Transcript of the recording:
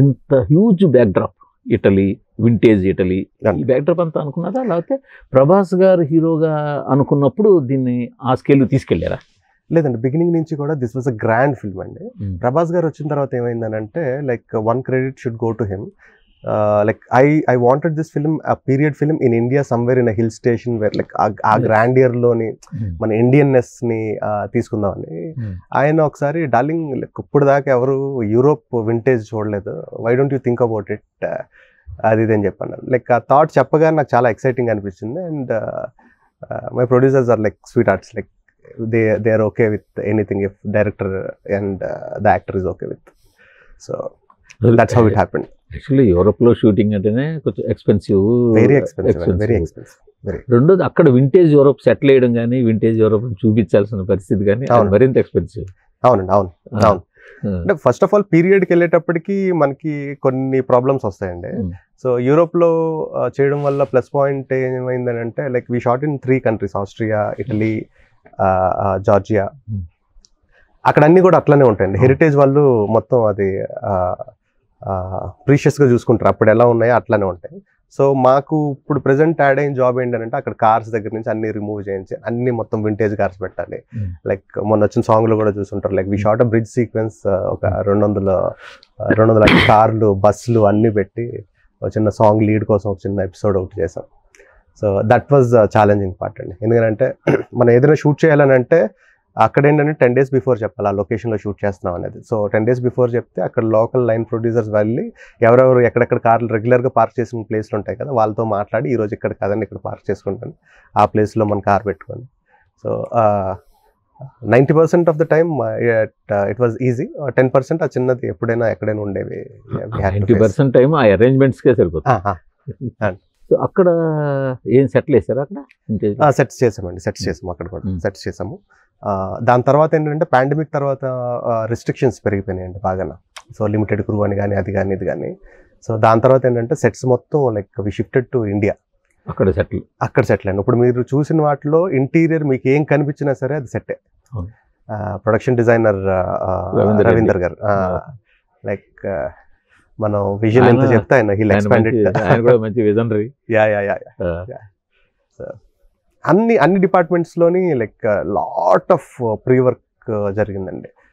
ఇంత huge backdrop Italy vintage Italy ఈ backdrop అంతా అనుకున్నారా లేకపోతే ప్రభాస్ గారు హీరోగా అనుకున్నప్పుడు దీన్ని ఆ స్కేల్ తీసుకెళ్లారా లేదండి బిగినింగ్ నుంచి కూడా this was a grand film అండి hmm. ప్రభాస్ గారు వచ్చిన తర్వాత ఏమైందనంటే like one credit should go to him like I I wanted this film a period film in India somewhere in hill station where like a grand ఇయర్లోని hmm. మన ఇండియన్నెస్ని uh, తీసుకుందామని hmm. ఆయన ఒకసారి darling like ఇప్పుడు దాకా ఎవరు Europe vintage చూడలేదు why don't you think about it అది ఇది అని చెప్పాను లైక్ ఆ థాట్ చెప్పగానే నాకు చాలా ఎక్సైటింగ్ అనిపించింది and my producers are like sweet arts like they they are okay with anything if director and the actor is okay with so that's how it happened actually యూరోప్లో shooting అంటేనే కొంచెం expensive very expensive very expensive రెండోది అక్కడ vintage Europe settle వేయడం కానీ vintage Europe చూపించాల్సిన పరిస్థితి కానీ మరింత ఎక్స్పెన్సివ్ అవునండి అవును అవును అంటే ఫస్ట్ ఆఫ్ ఆల్ పీరియడ్కి వెళ్ళేటప్పటికి మనకి కొన్ని ప్రాబ్లమ్స్ వస్తాయండి సో యూరోప్లో చేయడం వల్ల ప్లస్ పాయింట్ ఏమైందని అంటే like we shot in three countries Austria Italy Georgia అక్కడ అన్నీ కూడా అట్లనే ఉంటాయండి హెరిటేజ్ వాళ్ళు మొత్తం అది ప్రీషియస్గా చూసుకుంటారు అప్పుడు ఎలా ఉన్నాయో అట్లానే ఉంటాయి సో మాకు ఇప్పుడు ప్రజెంట్ యాడ్ అయిన జాబ్ ఏంటంటే అక్కడ కార్స్ దగ్గర నుంచి అన్ని రిమూవ్ చేయించి అన్ని మొత్తం వింటేజ్ కార్స్ పెట్టాలి లైక్ hmm. మొన్న వచ్చిన సాంగ్లో కూడా చూసుంటారు like we shot bridge sequence ఒక hmm. రెండు వందల రెండు వందల కార్లు బస్సులు అన్నీ పెట్టి ఒక చిన్న సాంగ్ లీడ్ కోసం ఒక చిన్న ఎపిసోడ్ ఒకటి చేసాం so that was challenging part అండి ఎందుకంటే మనం ఏదైనా షూట్ చేయాలని అంటే అక్కడ ఏంటంటే టెన్ డేస్ బిఫోర్ చెప్పాలి ఆ లొకేషన్లో షూట్ చేస్తున్నాం అనేది సో టెన్ డేస్ బిఫోర్ చెప్తే అక్కడ లోకల్ లైన్ ప్రొడ్యూసర్స్ వెళ్ళి ఎవరెవరు ఎక్కడెక్కడ కార్లు రెగ్యులర్గా పార్క్ చేసిన ప్లేస్లు ఉంటాయి కదా వాళ్ళతో మాట్లాడి ఈరోజు ఇక్కడ కాదండి ఇక్కడ పార్క్ చేసుకుంటాను ఆ ప్లేస్లో మన కార్ పెట్టుకొని so ninety percent of the time it was easy ten percent ఆ చిన్నది ఎప్పుడైనా ఎక్కడైనా ఉండేవి నైంటీ పర్సెంట్ టైం ఆ అరేంజ్మెంట్స్కే సరిపోతుంది సో అక్కడ ఏం సెటిల్ చేశారు అక్కడ సెట్స్ చేసామండి సెట్స్ చేసాము అక్కడ కూడా సెట్స్ చేసాము దాని తర్వాత ఏంటంటే పాండమిక్ తర్వాత రిస్ట్రిక్షన్స్ పెరిగిపోయినాయండి బాగా సో లిమిటెడ్ క్రూ అని కానీ అది కానీ ఇది కానీ సో దాని తర్వాత ఏంటంటే సెట్స్ మొత్తం like we shifted to India అక్కడ సెటిల్ అక్కడ సెటిల్ అండి ఇప్పుడు మీరు చూసిన వాటిలో ఇంటీరియర్ మీకు ఏం కనిపించినా సరే అది సెట్ ప్రొడక్షన్ డిజైనర్ రవీందర్ గారు లైక్ మనం విజన్ ఎంత చెప్తా ఆయన హీ ఎక్స్పాండెడ్ మంచి visionary yeah yeah yeah so అన్ని అన్ని డిపార్ట్మెంట్స్లోని like lot of pre work జరిగిందండి